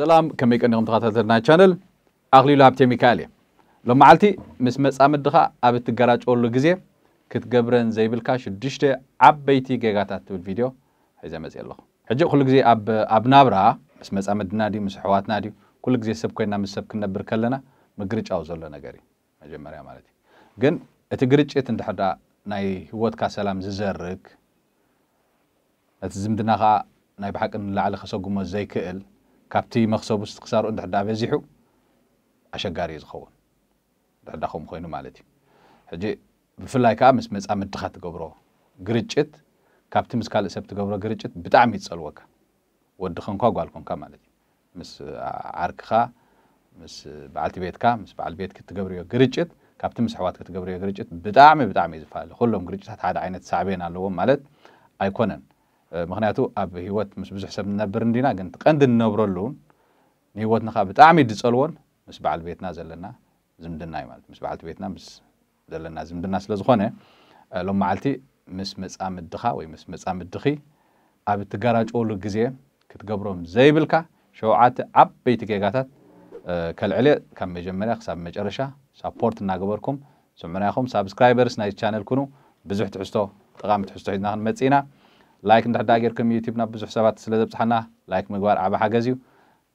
سلام كميك كمي كنكم تخاتلنا شانل أغليلو هابتي ميكالي لو معلتي مس دخا مدخا أب أول أولو كت كتقبرن زي بالكاش دشت بيتي جيجاتات تبل فيديو حيزا مزي الله حجي كل غزي أب أب نابرا مس مصا مدنا دي مس حواتنا دي كل غزي سب كوينا مس سب كنبر كلنا مقرج أو قري نغري مجمريا مالتي جن اتقرج اتن دحدا ناي هوتكا سلام ززرك اتزمدنا خا ناي بحق ان لعل خسوقمو زي كئل كابتي مخصوب استقصار عند حد عبزيحو أشجار يزخون عند خوم خوينو مالتي حجي بفلاي كامس مس أمد تخت قبره قرشت كابتي مسكال سبت قبره قرشت بتعميت سلوكا ودخن قاقو لكم كمالتي مس عرق خا مس بعلت بيت كام مس بعلت بيت كت قبره قرشت كابتي مس حوات كت قبره قرشت بتعمي بتعمي زفال خلهم قرشت هاد عينة سعبين على مالت أيكونن ምክንያቱ ኣብ ሂወት ምስ ብዙሕ ሰብ ንነብር እንዲና ግን ቀንዲ ንነብረሉ እውን ንሂወትና ከዓ ብጣዕሚ ድፀልዎን ምስ በዓል ቤትና ዘለና ዝምድና እዩ ማለት ምስ በዓልቲ ቤትና ምስ ዘለና ዝምድና ስለ ዝኾነ ሎም መዓልቲ ምስ መፃ ምድኻ ወይ ምስ መፃ ምድኺ ኣብ እትጋራጨወሉ ግዜ ክትገብሮም ዘይብልካ ሸውዓተ ዓበይቲ ጌጋታት ከልዕለ ካብ መጀመርያ ክሳብ መጨረሻ ሳፖርት እናገበርኩም ስምዑናይኹም ሳብስክራይበርስ ናይ ቻነል ኩኑ ብዙሕ ትሕዝቶ ጠቃሚ ትሕዝቶ ሒዝና ክንመፅእ ኢና ላይክ እንድሕዳ ጌርኩም ዩቲብና ብዙሕ ሰባት ስለ ዘብፅሓና ላይክ ምግባር ዓብ ሓገዝ እዩ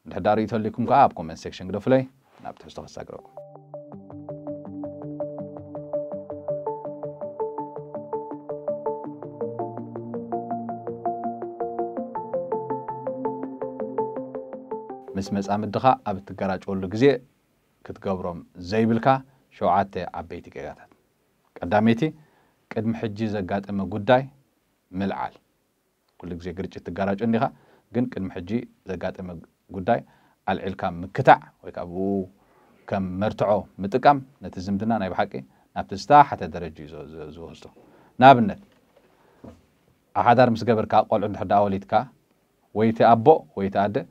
እንድሕዳ ርኢ ተልይኩም ከዓ ኣብ ኮመንት ሴክሽን ግደፍለይ ናብ ትሕዝቶ ክሳግረኩም ምስ መፃ ምድኻ ኣብ እትገራጨወሉ ግዜ ክትገብሮም ዘይብልካ ሸውዓተ ዓበይቲ ጌጋታት ቀዳመይቲ ቅድሚ ሕጂ ዘጋጠመ ጉዳይ ምልዓል كل جزء قريتش التجارج عندها جن كن محجي زقات أما قداي على الكام مقطع ويكابو كم مرتعو متقام نتزمدنا ناي حكي نابتستا حتى درجة زو زو زوزتو نابنت أحدار مسجبر كا قل عند حد أوليت كا ويت أبو ويت أد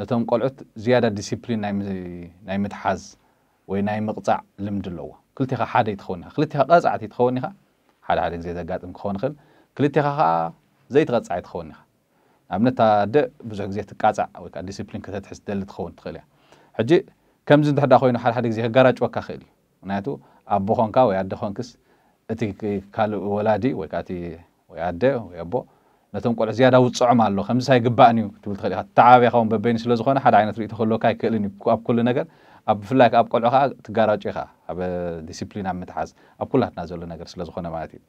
نتهم قلعت زيادة ديسيبلين نايم ناي متحاز ወይ ናይ ምቕፃዕ ልምዲ ኣለዎ ክልቲኻ ሓደ ይትኸውኒኻ ክልቲኻ ቐፅዕቲ ይትኸውኒኻ ሓደ ሓደ ግዜ ዘጋጥም ክኸውን ይኽእል ክልቲኻ ከዓ ዘይትቐፃዒ ትኸውን ኢኻ ኣብነት ኣደ ብዙሕ ግዜ ትቃፃዕ ወይ ከዓ ዲስፕሊን ክተትሕስ ደሊ ትኸውን ትኽእል እያ ሕጂ ከምዚ እንተሕዳ ኮይኑ ሓደ ሓደ ግዜ ክጋራጭወካ ክእል እዩ ምክንያቱ ኣቦ ኮንካ ወይ ኣደ ኮንክስ እቲ ካልእ ወላዲ ወይ ከዓ እቲ ወይ ኣደ ወይ ኣቦ ነቶም ቆልዑ ዝያዳ ውፅዖም ኣሎ ከምዚ ሳይግባእን እዩ ትብል ትኽእል ኢኻ ተዓበኻ በበይኒ ስለዝኾነ ሓደ ዓይነት ርእቶ ክህልወካ ኣይክእልን እዩ ኣብ ኩሉ ነገር ኣብ ብፍላይ ኣብ ቆልዑ ከዓ ትጋራጩ ኢኻ ኣብ ዲስፕሊን ኣብ ምትሓዝ ኣብ ኩላትና ዘሎ ነገር ስለዝኾነ ማለት እዩ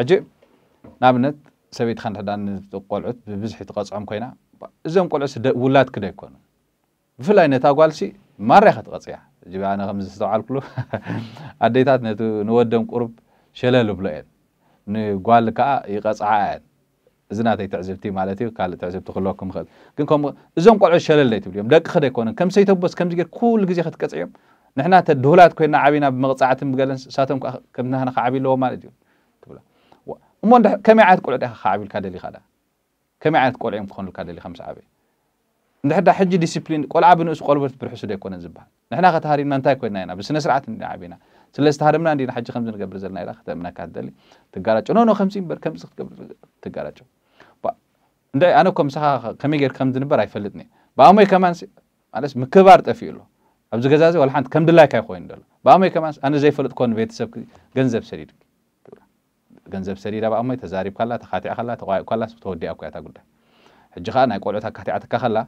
ሕጂ ንኣብነት سبيت خان حدا قلعت ببزح تقصعم كينا زم قلعت ولاد كده يكون في لاين تاقول شيء ما رح تقصيع جب أنا خمسة ساعات على كله أديتات نتو نودم قرب شلل بلاين نقول كا يقص عين زنا تي تعزبتي مالتي قال تعزبت خلوكم خل كنكم زم قلعت شلل ليت اليوم دك خده يكون كم سيت بس كم زجر كل جزء خد قصيع نحنا تدولات كنا عبينا بمقصعتهم بقلن ساتهم كم نحنا خابين لو ما نجيب እሞ ከመይ ዓይነት ቆልዑ ዳኻ ከዓቢልካ ደሊኻ ዳ ከመይ ዓይነት ቆልዑ እዮም ክኾኑልካ ደሊኻ ምስ ዓበየ እንድሕር ዳ ሕጂ ዲስፕሊን ቆልዓ ብንእሱ ቆልበት ብርሕሱ ዶ ኣይኮነን ዝበሃል ንሕና ከተሃሪምና እንታይ ኮይና ኢና ብስነ ስርዓት እንዲና ዓበና ስለዝተሃርምና እንዲና ሕጂ ከምዚ ንገብር ዘለና ኢላ ክተእምነካ ትደሊ ትጋራጮ ኖኖ ከምዚ እምበር ከምዚ ክትገብር ትጋራጮ እንደ ኣነ እኮ ምስኻ ከመይ ጌር ከም ዝንበር ኣይፈልጥኒ ብኣሞይ ከማንስ ማለት ምክባር ጠፊኡ ኣሎ ኣብዚ ገዛ እዚ ወላ ሓንቲ ከም ድላይካ ይኮይኑ ደሎ ብኣሞይ ከማንስ ኣነ ዘይፈልጥ ኮን ቤተሰብ ገንዘብ ሰዲድኪ ገንዘብ ሰዲዳ በኣ እሞይ ተዛሪብ ካላ ተኻቲዕ ካላ ተቋዩ ካላስ ተወዲኣ እኳ እታ ጉዳይ ሕጂ ከዓ ናይ ቆልዑት ኣካቲዓትካ ከላ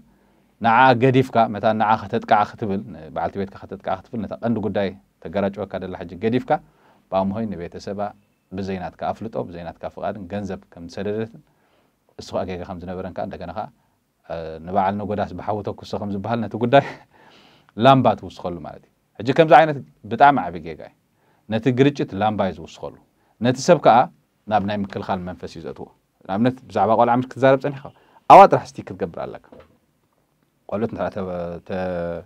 ንዓ ገዲፍካ መታ ንዓ ክተጥቃዓ ክትብል በዓልቲ ቤትካ ክተጥቃዓ ክትብል ነታ ቀንዲ ጉዳይ ተገራጭወካ ደላ ሕጂ ገዲፍካ ብኣምሆይ ንቤተሰባ ብዘይናትካ ኣፍልጦ ብዘይናትካ ፍቓድን ገንዘብ ከም ዝሰደደትን እሱ ከዓ ጌጋ ከም ዝነበረን ከዓ እንደገና ከዓ ንበዓል ነጎዳስ ብሓዊ ተኩሶ ከም ዝበሃል ነቲ ጉዳይ ላምባ ትውስኸሉ ማለት እዩ ሕጂ ከምዚ ዓይነት ብጣዕሚ ዓብዪ ጌጋ እዩ ነቲ ግርጭት ላምባ እዩ ዝውስኸሉ ነቲ ሰብ ከዓ ناب ناي مكلخال منفس يزتو نابنت بزعبا قول عمش كتزارب زانيخا اوات راح ستيك تقبر عليك قولت نتعلا تب... ت...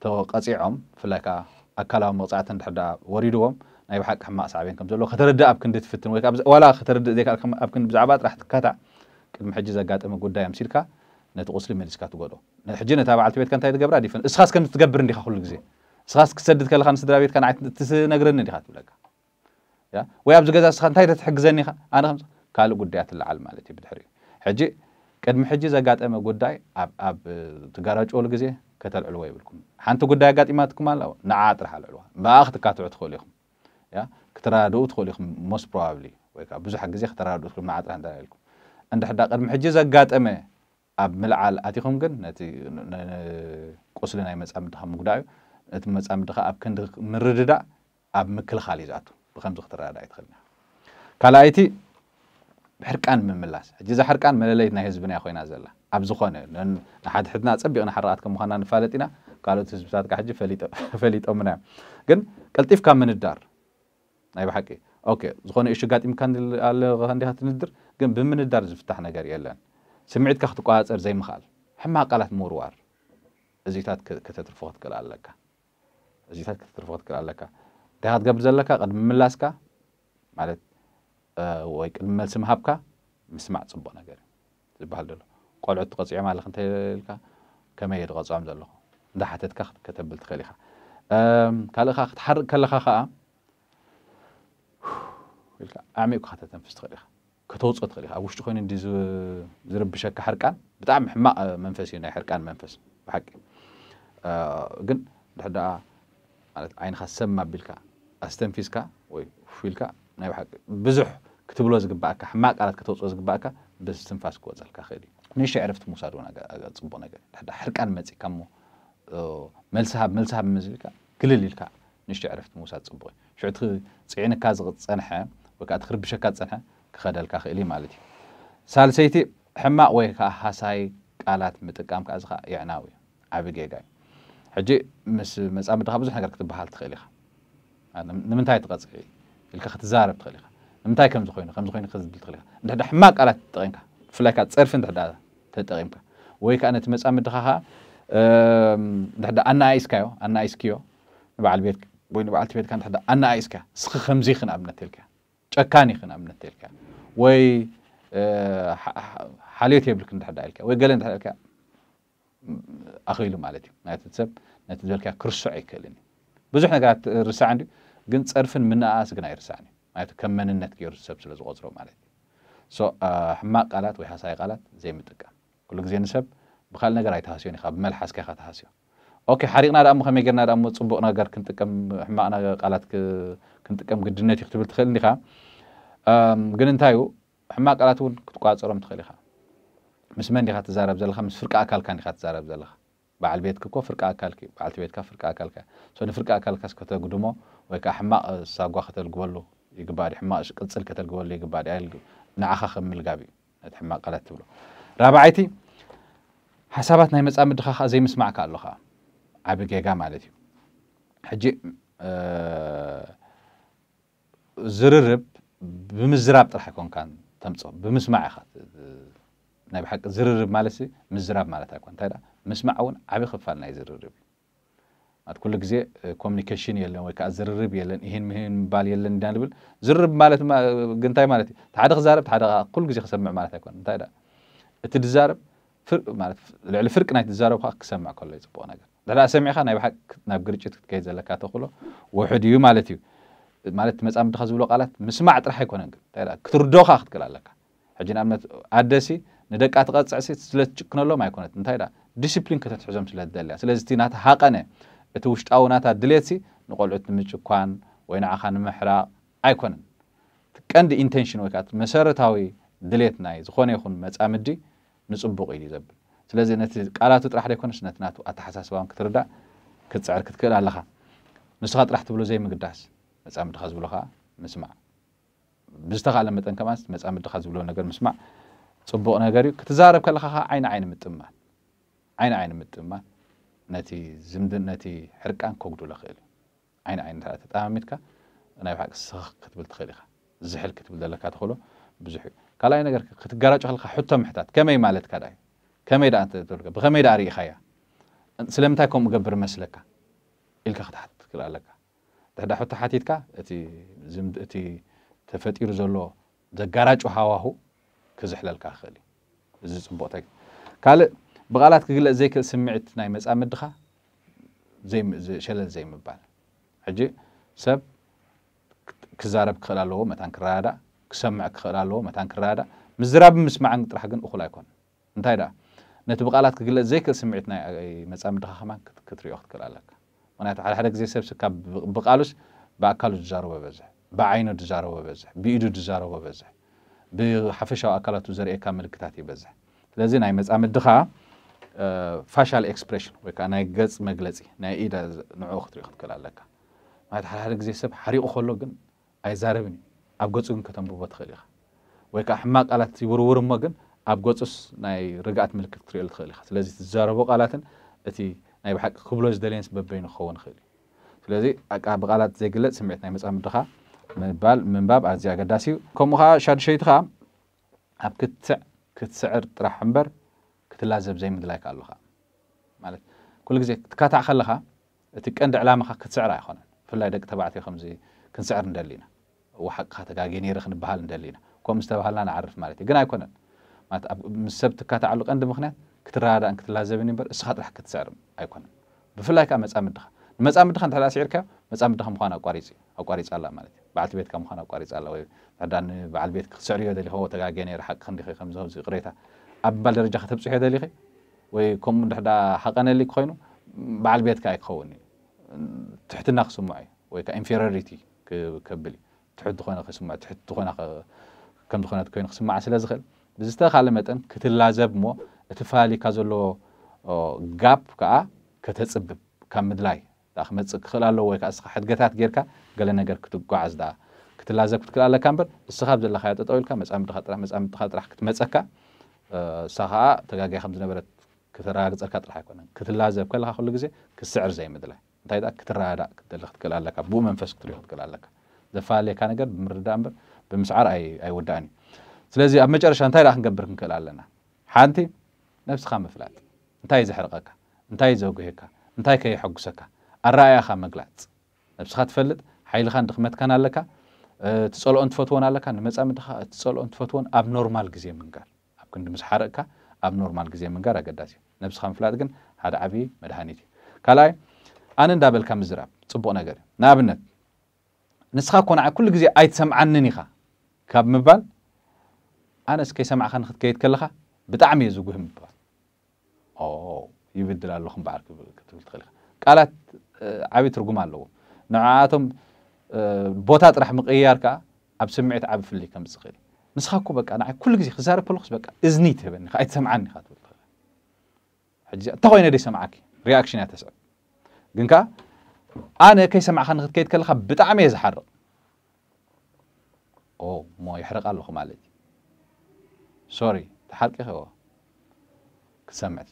تغو قصي عم فلاكا اكالاهم وطاعتا نتحدا وريدوهم ناي بحاك حماء صعبين كم زولو خترد اب كن دتفتن ويك أبز... ولا خترد ديك اب كن بزعبات راح تكاتع كل محجزة قاعد أما قد دايم سيركا نتقصلي من السكات وقولوا نحجينا تابع على البيت كان تايد قبرة ديفن إسخاص كان تقبرني خا خلق زي إسخاص كسدد كان لخان سدرا بيت كان عاد تس نقرني دي خاتم لك ወይ ኣብዚ ገዛ እስኻ እንታይ ተትሕግዘኒ ኢኻ ኣነ ከም ካልእ ጉዳያት ኣለዓል ማለት እዩ ብድሕሪ እዩ ሕጂ ቅድሚ ሕጂ ዘጋጠመ ጉዳይ ኣብ ትጋራጭወሉ ግዜ ከተልዕልዎ ይብልኩም ሓንቲ ጉዳይ ኣጋጢማትኩም ኣለዎ ንዓ ጥራሕ ኣልዕልዋ እምበኣ ክትካትዑ ትኽእሉ ኢኹም ክትረድኡ ትኽእሉ ኢኹም ሞስት ፕሮባብሊ ወይ ከዓ ብዙሕ ግዜ ክትረድኡ ትኽእሉ ንዓ ጥራሕ እንታይ ኢልኩም እንድሕዳ ቅድሚ ሕጂ ዘጋጠመ ኣብ ምልዓል ኣትኹም ግን ነቲ ቁስሊ ናይ መፃምድኻ ምጉዳእ እዩ እቲ መፃምድኻ ኣብ ክንዲ ምርድዳእ ኣብ ምክልኻል እዩ ዝኣቱ بخمسه خطره على ادخلنا قال ايتي حركان من ملاس اجي زي حركان مليت نهز بني اخوينا زلا ابزخونه لان حد حدنا أنا حرات كم خنا نفالتينا قالوا تزبطات كحج فليط فليط امنا كن قلتيف كان من الدار اي بحقي اوكي زخونه ايش قاعد يمكن على عندي هات ندر كن بمن الدار زفتح نغير يلان سمعت كخت قاصر زي مخال حما قالت موروار زيتات كتترفقت قال لك زيتات كتترفقت قال لك تهات قبل زلكا قد مملاسكا مالت ويك الملسم هابكا مسمع صبونا غير تبحال دلو قول عد تغزع مالك انت لك كما يدغزع مزلو ده حتتك كتب التخليخة كالخا تحرك كالخا خا يلك اعميك خا تنفس تخليخة كتوص تخليخة وش تخوين اندي زرب بشك حركان بتعم حماء منفسين حركان منفس بحق آه، قن ده ده عين خاص سما بالكا ኣስተንፊስካ ወይ ፊልካ ናይ ባሓቂ ብዙሕ ክትብሎ ዝግባእካ ሕማቅ ቃላት ከተውፅኦ ዝግባእካ ብስትንፋስ ክወፀልካ ክእል እዩ ንሽ ዕረፍቲ ምውሳድ እውን ፅቡቅ ነገር እዩ ሕርቃን መፂእካ እሞ መልስሃብ መልስሃብ ምስልካ ግልል ኢልካ ንሽ ዕረፍቲ ምውሳድ ፅቡቅ እዩ ሽዑ እቲ ፅዕንካ ዝፀንሐ ወይ ከዓ እቲ ክርብሸካ ዝፀንሐ ክኸደልካ ክእል እዩ ማለት እዩ ሳልሰይቲ ሕማቅ ወይ ከዓ ሃሳይ ቃላት ምጥቃም ከዓ እዚ ከዓ ይዕናው እዩ ዓብዪ ጌጋ እዩ ሕጂ ምስ መፃምድካ ብዙሕ ነገር ክትበሃል ትኽእል ኢኻ ንምንታይ ትቐፅዕ ኢልካ ክትዛረብ ትኽእል ኢኻ ንምንታይ ከምዚ ኮይኑ ከምዚ ኮይኑ ክዝብል ትኽእል ኢኻ እንድሕዳ ሕማቅ ቃላት ተጠቒምካ ብፍላይ ከዓ ፀርፊ እንድሕዳ ተጠቒምካ ወይ ከዓ ነቲ መፃ ምድኻ ከዓ እንድሕዳ ኣናኣይስካዮ ኣናኣይስክዮ ንበዓል ቤት ወይ ንበዓልቲ ቤትካ እንድሕዳ ኣናኣይስካ እስኺ ከምዚ ይኽን ኣብነት ተልካ ጨካን ይኽን ኣብነት ተልካ ወይ ሓልዮት የብልክ እንድሕዳ ኢልካ ወይ ገለ እንድሕዳ ኢልካ ኣኺሉ ማለት እዩ ናይቲ ሰብ ነቲ ዝበልካ ክርስዕ ኣይክእልን እዩ بزح نقات رسعني قنت أرفن من أأس قنا يرسعني معناته كم من النت جير سب سلز غزرو معناته سو آه حماق قالت ويحاسي قالت زي متقع كل زين سب بخال نقرا يتحاسيوني خاب مال حاس كيخا تحاسيو اوكي حريقنا رأم مخمي قرنا رأم تصبق نقر كنت كم حماقنا قالت كنت كم قدنات يكتب التخيل نخا آم تايو حماق قالت ون كتقوات صورم تخيل مس من دي خاتزارب زلخا مس كان دي خاتزارب زلخا بعل بيتك كو فرق أكلك بعل بيتك فرق أكلك سو نفرق أكلك أسكت قدمه ويك أحما ساقوا خت الجوالو يقبل أحما قتل كت الجوالو يقبل يعني نعخ خم من الجابي أحما قلت له رابعتي حسابات نهيم أسأم الدخاخ زي مسمع كالله خا عبي جيجا مالتي حجي أه زررب بمزراب تلحقون كان تمتصو بمسمع خا نبي حق زررب مالسي مزراب مالتي كون تايلا مسمعون عبي خفالنا يزرربي أت كل جزء كوميونيكيشن يلن ويك أزرربي يلن إيهن مهين بال يلن دانبل زرب مالت ما جنتاي مالتي تعاد خزارب تعاد كل جزء خسمع مالتي يكون تعاد تدزارب فرق مالت لعل فرق نايت تدزارب خا كسمع كله يزبون أجر ده لا سمع خا نايب حق نايب قريش كيز لك أتقوله وحد يوم مالتي مالت مسام تخزولو قالت مسمع ترح يكون أجر تعاد كتر دوخ أخذ كلا لك حجنا مت عدسي ندك أتقطع سلت كنا ما يكون تعاد ዲስፕሊን ከተትሕዞም ስለ ዝደልያ ስለዚ እቲ ናታ ሃቐነ እቲ ውሽጣዊ ናታ ድሌት ሲ ንቆልዑት ንምጭኳን ወይ ንዓኻ ንምሕራቕ ኣይኮነን እቲ ቀንዲ ኢንቴንሽን ወይ ከዓ መሰረታዊ ድሌት ናይ ዝኾነ ይኹን መፃምዲ ንፅቡቕ ኢሉ ይዘብል ስለዚ ነቲ ቃላቱ ጥራሕ ደይኮነስ ነቲ ናቱ ኣተሓሳስባን ክትርዳእ ክትፅዕር ክትክእል ኣለኻ ንስኻ ጥራሕ ትብሎ ዘይምግዳስ መፃምድኻ ዝብሎ ከዓ ምስማዕ ብዝተኻለ መጠን ከማ መፃምድኻ ዝብሎ ነገር ምስማዕ ፅቡቕ ነገር እዩ ክትዛረብ ከለኻ ከዓ ዓይኒ ዓይኒ ምጥማል عين عين متمه نتي زمد نتي حركان كوغدو لخيل عين عين تاع تتعاملك انا بحق سخ كتبل تخيلك زحل كتبل دلك تدخلو بزح قال اي نغر كتغراج خلق حتى محتات كمي مالت كداي كمي دا انت تقولك بغمي داري خيا سلمتاكم مقبر مسلكا الك خطحت كلا لك تحدا حتى حاتيتك اتي زمد اتي تفطير زلو زغراج هواهو كزحلل كاخلي زي صبوتك قال بغالات كل زي كل سمعت ناي مس أمد خا زي شلل زي مبال حجي سب كزارب خلاله متان كرادة كسمع خلاله متان كرادة مزراب مسمع عن طرح جن أخو لا يكون انت هيدا نتبع غالات كل زي كل سمعت ناي مس أمد خا خمان كتري أخت كرالك وانا على حدك زي سب سكاب بقالوش بأكلوا تجاربه بزه بعينه تجاربه بزه بيدو تجاربه بزه بحفشة أكلت وزرق كامل كتاتي بزه لازم هاي مس أمد خا ፋሻል ኤክስፕሬሽን ወይ ከዓ ናይ ገፅ መግለፂ ናይ ኢዳ ንዕኡ ክትሪኦ ክትክእል ኣለካ ማለት ሓደ ሓደ ግዜ ሰብ ሓሪቑ ከሎ ግን ኣይዛረብን እዩ ኣብ ገፁ ግን ከተንብቦ ትኽእል ኢኻ ወይ ከዓ ሕማቅ ቃላት ይውርውር እሞ ግን ኣብ ገፁስ ናይ ርግኣት ምልክት ክትሪኦ ትኽእል ኢኻ ስለዚ ትዛረቦ ቃላትን እቲ ናይ ብሓቂ ክብሎ ዝደለየንስ በበይኑ ክኸውን ይኽእል እዩ ስለዚ ብቓላት ዘይግለፅ ስምዒት ናይ መፅሓፍ ምድኻ ምባል ምንባብ ኣዝዩ ኣገዳሲ እዩ ከምኡ ከዓ ሻድሸይቲ ከዓ ኣብ ክትስዕ ክትስዕር ጥራሕ እምበር كتلازب زي مدلاك الله مالت كل زي تكاتع خلها تكند علامه خا كتسعر اخونا في الله دق تبعتي خمزي كنسعر ندلينا وحق خاتا كاجيني رخ نبهال ندلينا كوم استبهال انا عارف مالتي قنا يكون مالت مسبت كاتع علق عند مخنات كترادا انك تلازب نمبر سخات راح كتسعر ايكون بفي الله كامل تسعر مدخا مسام مدخا انت على سعرك مسام مدخا مخانا قواريزي او قواريز الله مالتي بعد بيت كم خانا قواريز الله وي بعد بيت سعر يدلي هو تقاقيني رحق خندي خي خمزه أبل درجة خطبت صحيح دليلي وي كم دحدا حقنا اللي كوينو بعد بيت كاي كوني تحت النقص معي وي كانفيريتي كبلي تحت دخونا خصم معي تحت دخونا كم دخونا تكوين خصم معي سلا زغل بزستا خال متن كتل لازب مو اتفالي كازولو غاب كا كتسب كم دلاي داخل مدس خلاله وي كاسخ حد قتات غير كا قال انا غير كتب قعز دا كتل لازب كتل على كامبر استخاب دل خياطه طويل كا مسام تخطر مسام تخطر كتمسكا እሳ ከዓ ተጋጋይ ከም ዝነበረት ክትረጋግፀልካ ጥራሕ ኣይኮነን ክትላዘብ ከለካ ኩሉ ግዜ ክስዕር ዘይምድላይ እንታይ ክትረዳእ ክትደሊ ክትክእል ኣለካ ብኡ መንፈስ ክትሪኦ ክትክእል ኣለካ ዘፈላለየካ ነገር ብምርዳእ እምበር ብምስዓር ኣይወዳእን እዩ ስለዚ ኣብ መጨረሻ እንታይ ደኣ ክንገብር ክንክእል ኣለና ሓንቲ ነብስኻ ምፍላጥ እንታይ ዘሕርቀካ እንታይ ዘጉሄካ እንታይ ከይሐጉሰካ ኣረኣያኻ መግላፅ ነብስኻ ትፈልጥ ሓይልኻን ድኽመትካን ኣለካ ትፀልኦን ትፈትዎን ኣለካ ንመፃምድኻ እትፀልኦን ትፈትዎን ኣብ ኖርማል ግዜ ምንጋር ክንዲ ምስ ሓረቕካ ኣብ ኖርማል ግዜ ምንጋር ኣገዳሲ እዩ ነብስኻ ምፍላጥ ግን ሓደ ዓብዪ መድሃኒት እዩ ካልኣይ ኣነ እንዳበልካ ምዝራብ ፅቡቕ ነገር እዩ ንኣብነት ንስኻ ኮንዓ ኩሉ ግዜ ኣይትሰምዓንን ኢኻ ካብ ምባል ኣነስ ከይሰማዕኻ ንክትከይድ ከለኻ ብጣዕሚ እየ ዝጉህም ይበሃል ይብድል ኣለኹም በዓል ክትብል ትኽእል ኢኻ ቃላት ዓብዪ ትርጉም ኣለዎ ንዓኣቶም ቦታ ጥራሕ ምቕያር ከዓ ኣብ ስምዒት ዓብ ፍልይ ከም ዝኽእል نسخاكو بقى نعي كل جزي خزارة بلوخس بقى إزني تبني خايت سمعني خات والله حجزي تقوين اللي سمعك رياكشن يا تسأل جنكا أنا كي سمع خان خد كيت كل خب بتعم يزحر أو ما يحرق الله خم عليك سوري تحرك يا خوا سمعت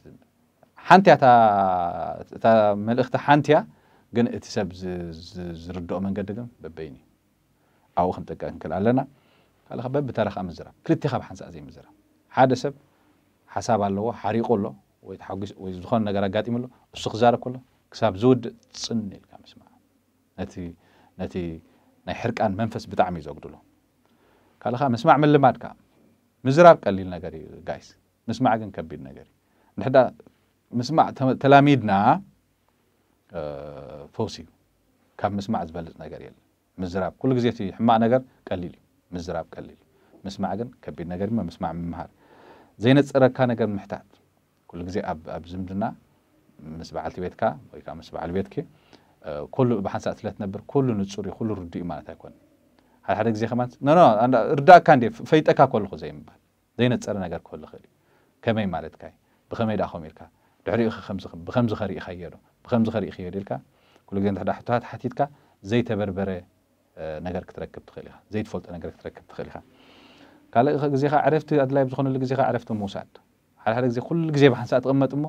حنتيا تا تا من الأخت حنتيا قن اتسب ز ز زردو من قدم ببيني أو خنتك أنكل علينا ካልእ ብተረኸ ምዝራብ ክልተ ካብ ሓንሳእ ዘይምዝራብ ሓደ ሰብ ሓሳብ ኣለዎ ሓሪቑ ኣሎ ወይ ወይ ዝኾነ ነገር ኣጋጢሙ ኣሎ እሱ ክዛረብ ከሎ ክሳብ ዝውድእ ፅን ኢልካ ምስማዕ ነቲ ነቲ ናይ ሕርቃን መንፈስ ብጣዕሚ እዩ ዘጉድሎ ካልእ ከዓ ምስማዕ ምልማድ ከዓ ምዝራብ ቀሊል ነገር እዩ ጋይስ ምስማዕ ግን ከቢድ ነገር እዩ ንሕዳ ምስማዕ ተላሚድና ፈውሲ እዩ ካብ ምስማዕ ዝበልፅ ነገር የለን ምዝራብ ኩሉ ግዜ እቲ ሕማቅ ነገር ቀሊል እዩ مزراب قليل مسمع جن كبير نجر ما مسمع من مهر زينة صرا كان جن محتاج كل جزء أب أب زمدنا مسبع على البيت كا ويكا مسبع على البيت كي كل بحنس أتلت نبر كل نتصور كل ردي ما نتاكل هل هذا جزء خمس نو نو أنا ردا كان دي فيت أكا كل خو زين زينة صرا نجر كل خير كمي مالت كاي بخمي دا خمير كا دحري خ خمس خ بخمس خري خيره بخمس خري لك كل جزء تحت تحت تحت كا زي تبربره ነገር ክትረክብ ትኽእል ኢኻ ዘይትፈልጦ ነገር ክትረክብ ትኽእል ኢኻ ካልእ ግዜኻ ዕረፍቲ ኣድላይ ብዝኾነሉ ግዜኻ ዕረፍቲ ምውሳድ ሓደ ሓደ ግዜ ኩሉ ግዜ ብሓንሳ ትቕመጥ እሞ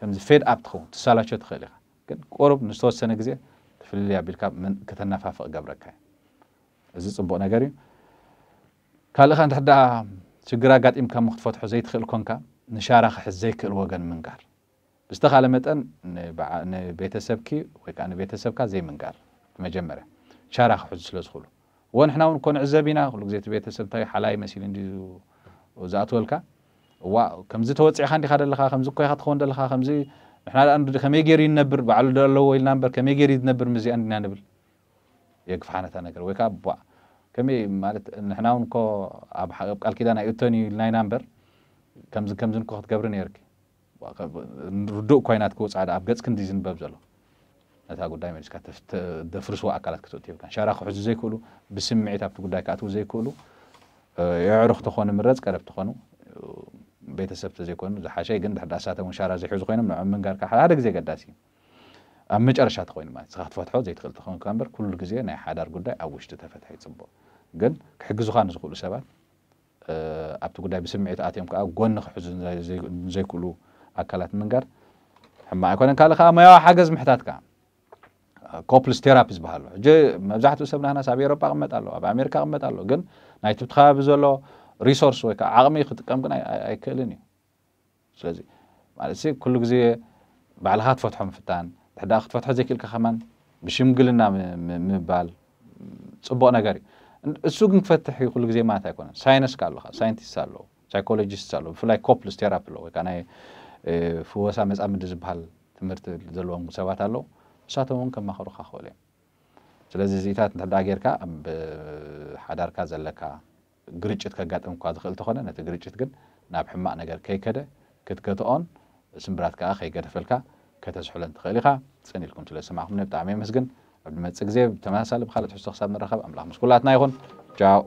ከምዚ ፌድ ኣብ ትኸውን ትሳላቸው ትኽእል ኢኻ ግን ቆርብ ንዝተወሰነ ግዜ ትፍልልይ ኣቢልካ ከተናፋፍቕ ገብረካ እዚ ፅቡቕ ነገር እዩ ካልእ ኻ እንድሕዳ ሽግር ኣጋጢምካ ሞ ክትፈትሖ ዘይትኽእል ኮንካ ንሻራ ክሕዝ ዘይክእል ወገን ምንጋር ብዝተኻለ መጠን ንቤተሰብኪ ወይ ከዓ ንቤተሰብካ ዘይምንጋር መጀመርያ ሻራ ክሕዙ ስለ ዝኽእሉ ወ ንሕና እውን ኮ ንዕዘብ ኢና ኩሉ ግዜ እቲ ቤተሰብ እንታይ ሓላይ መሲል እንዲ ዝኣትወልካ እዋ ከምዚ ተወፂዕካ እንዲኻ ደለካ ከምዚ ኮይካ ትኸውን ደለካ ከምዚ ንሕና ዳ ከመይ ገይሩ ይነብር ባዕሉ ኣለዎ ኢልና እምበር ከመይ ገይሩ ዝነብር ምዚኣ እንዲና ንብል የግፍሓነታ ነገር ወይ ከዓ ቧ ከመይ ማለት ንሕና እውን ኮ ኣብ ቃል ኪዳን ኣይእቶን እዩ ኢልና ኢና እምበር ከምዚ ከምዚ ንኮ ክትገብሪ ነርኪ ርዱእ ኮይናት ክውፃዕ ኣብ ገፅክንዲ ዝንበብ ዘሎ ነታ ጉዳይ መሊስካ ተፍርስዋ ኣካላት ክትእቱ ይብካን ሻራ ክሕዙ ዘይክእሉ ብስምዒት ኣብቲ ጉዳይ ክኣትዉ ዘይክእሉ የዕሩኽ ተኾኑ ምረፅ ቀረብ ተኾኑ ቤተሰብ ተዘይኮኑ ዝሓሸይ ግን ድሕር ዳሳተ እውን ሻራ ዘይሕዙ ኮይኖም ንዕም ምንጋርካ ሓደ ግዜ ገዳሲ እዩ ኣብ መጨረሻ ተኮይኑ ማለት ስኻ ትፈትሖ ዘይትኽእል ተኾንካ እምበር ኩሉ ግዜ ናይ ሓዳር ጉዳይ ኣብ ውሽጢ ተፈትሐ ይፅቡቕ ግን ክሕግዙካ ንዝኽእሉ ሰባት ኣብቲ ጉዳይ ብስምዒት ኣትዮም ከዓ ጎኒ ክሕዙ ዘይክእሉ ኣካላት ምንጋር ሕማቅ ኣይኮነን ካልእ ከዓ ሞያዊ ሓገዝ ምሕታት ከዓ ኮፕልስ ቴራፒ ዝበሃል ሕጂ መብዛሕትኡ ሰብ ናና ኣብ ኤሮጳ ክመጥ ኣሎ ኣብ ኣሜሪካ ክመጥ ኣሎ ግን ናይ ትብቲ ከባቢ ዘሎ ሪሶርስ ወይ ከዓ ዓቕሚ ክጥቀም ግን ኣይክእልን እዩ ስለዚ ማለት ኩሉ ግዜ ባዕልኻ ትፈትሖ ምፍታን ድሕዳ ክትፈትሖ ዘይክእልካ ከማን ብሽምግልና ምባል ፅቡቅ ነገር እዩ እሱ ግን ክፈትሕ እዩ ኩሉ ግዜ ማለት ኣይኮነን ሳይነስ ካ ኣለካ ሳይንቲስት ኣለዉ ሳይኮሎጂስት ኣለዉ ብፍላይ ኮፕልስ ቴራፒ ኣለ ወይከዓ ናይ ፍወሳ መፃምዲ ዝበሃል ትምህርቲ ዘለዎም ሰባት ኣለዉ ንሳቶም እውን ከም ማኸሩካ ክእሉ እዮም ስለዚ እዚኢታት እንተዳ ጌርካ ኣብ ሓዳርካ ዘለካ ግርጭት ከጋጥም እኳ ዝኽእል እተኾነ ነቲ ግርጭት ግን ናብ ሕማቕ ነገር ከይከደ ክትከትኦን ስምብራት ከዓ ከይገደፈልካ ከተስሕሎን ትኽእል ኢኻ ፅን ኢልኩም ስለ ዝሰማዕኹም ብጣዕሚ የመስግን ኣብ ድመፅእ ግዜ ብተመሳሳሊ ብካልእ ትሕዝቶ ክሳብ ንረኸብ ኣምላኽ ምስ ኩላትና ይኹን ጃው